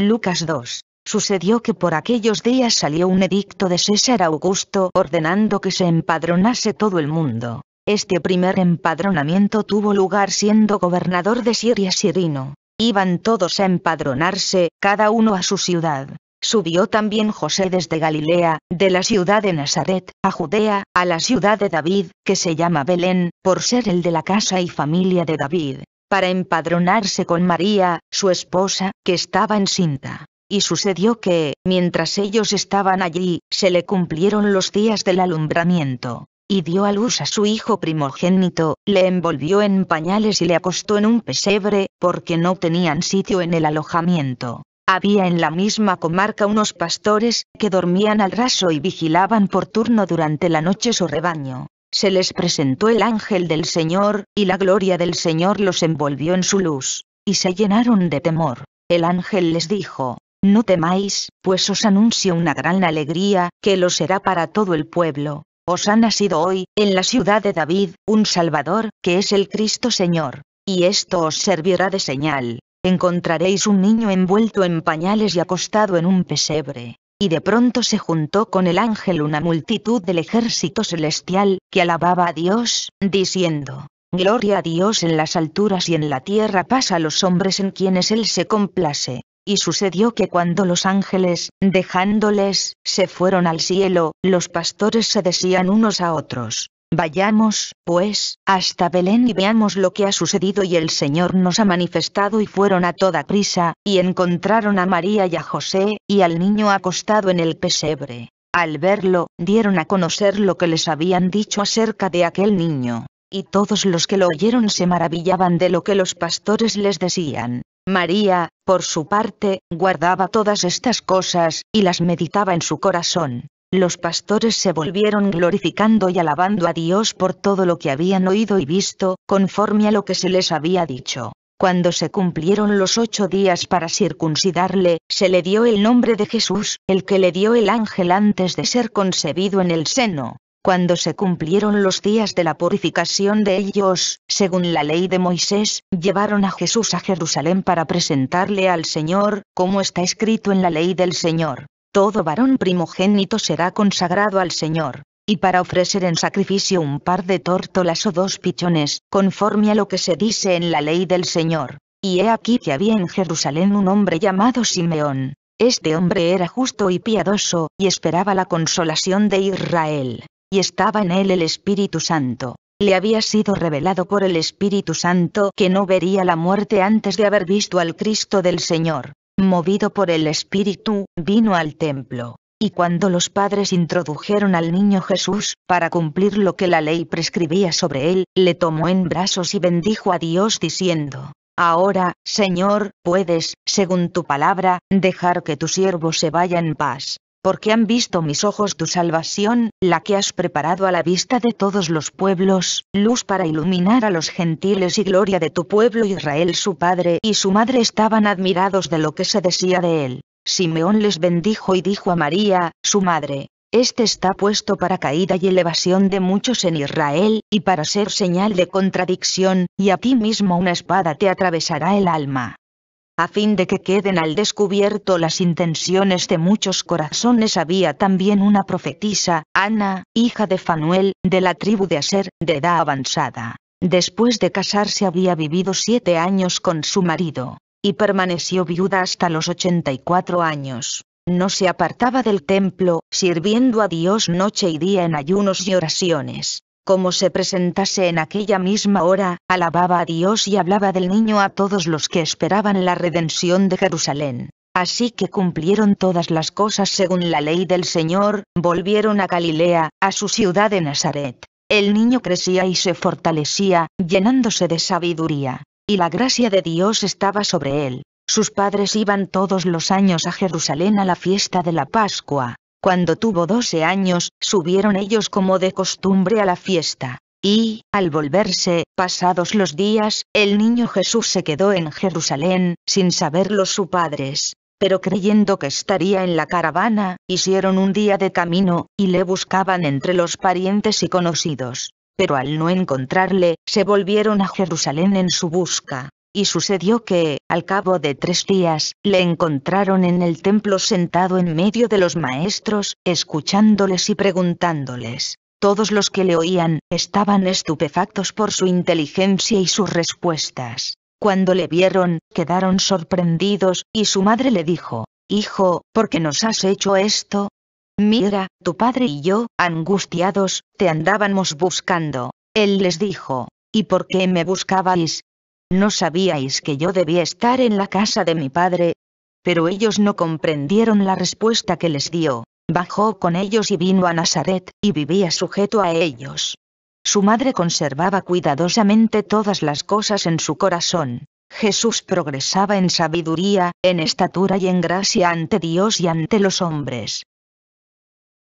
Lucas 2. Sucedió que por aquellos días salió un edicto de César Augusto ordenando que se empadronase todo el mundo. Este primer empadronamiento tuvo lugar siendo gobernador de Siria Sirino. Iban todos a empadronarse, cada uno a su ciudad. Subió también José desde Galilea, de la ciudad de Nazaret, a Judea, a la ciudad de David, que se llama Belén, por ser el de la casa y familia de David para empadronarse con María, su esposa, que estaba en cinta. Y sucedió que, mientras ellos estaban allí, se le cumplieron los días del alumbramiento. Y dio a luz a su hijo primogénito, le envolvió en pañales y le acostó en un pesebre, porque no tenían sitio en el alojamiento. Había en la misma comarca unos pastores, que dormían al raso y vigilaban por turno durante la noche su rebaño se les presentó el ángel del Señor, y la gloria del Señor los envolvió en su luz, y se llenaron de temor. El ángel les dijo, No temáis, pues os anuncio una gran alegría, que lo será para todo el pueblo. Os ha nacido hoy, en la ciudad de David, un Salvador, que es el Cristo Señor. Y esto os servirá de señal. Encontraréis un niño envuelto en pañales y acostado en un pesebre y de pronto se juntó con el ángel una multitud del ejército celestial, que alababa a Dios, diciendo, Gloria a Dios en las alturas y en la tierra pasa a los hombres en quienes Él se complace. Y sucedió que cuando los ángeles, dejándoles, se fueron al cielo, los pastores se decían unos a otros, Vayamos, pues, hasta Belén y veamos lo que ha sucedido y el Señor nos ha manifestado y fueron a toda prisa, y encontraron a María y a José, y al niño acostado en el pesebre. Al verlo, dieron a conocer lo que les habían dicho acerca de aquel niño, y todos los que lo oyeron se maravillaban de lo que los pastores les decían. María, por su parte, guardaba todas estas cosas, y las meditaba en su corazón los pastores se volvieron glorificando y alabando a Dios por todo lo que habían oído y visto, conforme a lo que se les había dicho. Cuando se cumplieron los ocho días para circuncidarle, se le dio el nombre de Jesús, el que le dio el ángel antes de ser concebido en el seno. Cuando se cumplieron los días de la purificación de ellos, según la ley de Moisés, llevaron a Jesús a Jerusalén para presentarle al Señor, como está escrito en la ley del Señor todo varón primogénito será consagrado al Señor, y para ofrecer en sacrificio un par de tórtolas o dos pichones, conforme a lo que se dice en la ley del Señor. Y he aquí que había en Jerusalén un hombre llamado Simeón. Este hombre era justo y piadoso, y esperaba la consolación de Israel. Y estaba en él el Espíritu Santo. Le había sido revelado por el Espíritu Santo que no vería la muerte antes de haber visto al Cristo del Señor movido por el Espíritu, vino al templo. Y cuando los padres introdujeron al niño Jesús, para cumplir lo que la ley prescribía sobre él, le tomó en brazos y bendijo a Dios diciendo, Ahora, Señor, puedes, según tu palabra, dejar que tu siervo se vaya en paz, porque han visto mis ojos tu salvación, la que has preparado a la vista de todos los pueblos, luz para iluminar a los gentiles y gloria de tu pueblo Israel. Su padre y su madre estaban admirados de lo que se decía de él. Simeón les bendijo y dijo a María, su madre, este está puesto para caída y elevación de muchos en Israel, y para ser señal de contradicción, y a ti mismo una espada te atravesará el alma a fin de que queden al descubierto las intenciones de muchos corazones. Había también una profetisa, Ana, hija de Fanuel, de la tribu de Aser, de edad avanzada. Después de casarse había vivido siete años con su marido, y permaneció viuda hasta los ochenta y cuatro años. No se apartaba del templo, sirviendo a Dios noche y día en ayunos y oraciones como se presentase en aquella misma hora, alababa a Dios y hablaba del niño a todos los que esperaban la redención de Jerusalén. Así que cumplieron todas las cosas según la ley del Señor, volvieron a Galilea, a su ciudad de Nazaret. El niño crecía y se fortalecía, llenándose de sabiduría, y la gracia de Dios estaba sobre él. Sus padres iban todos los años a Jerusalén a la fiesta de la Pascua, cuando tuvo doce años, subieron ellos como de costumbre a la fiesta. Y, al volverse, pasados los días, el niño Jesús se quedó en Jerusalén, sin saberlo su padres. Pero creyendo que estaría en la caravana, hicieron un día de camino, y le buscaban entre los parientes y conocidos. Pero al no encontrarle, se volvieron a Jerusalén en su busca y sucedió que, al cabo de tres días, le encontraron en el templo sentado en medio de los maestros, escuchándoles y preguntándoles. Todos los que le oían, estaban estupefactos por su inteligencia y sus respuestas. Cuando le vieron, quedaron sorprendidos, y su madre le dijo, Hijo, ¿por qué nos has hecho esto? Mira, tu padre y yo, angustiados, te andábamos buscando. Él les dijo, ¿y por qué me buscabais? ¿No sabíais que yo debía estar en la casa de mi padre? Pero ellos no comprendieron la respuesta que les dio. Bajó con ellos y vino a Nazaret, y vivía sujeto a ellos. Su madre conservaba cuidadosamente todas las cosas en su corazón. Jesús progresaba en sabiduría, en estatura y en gracia ante Dios y ante los hombres.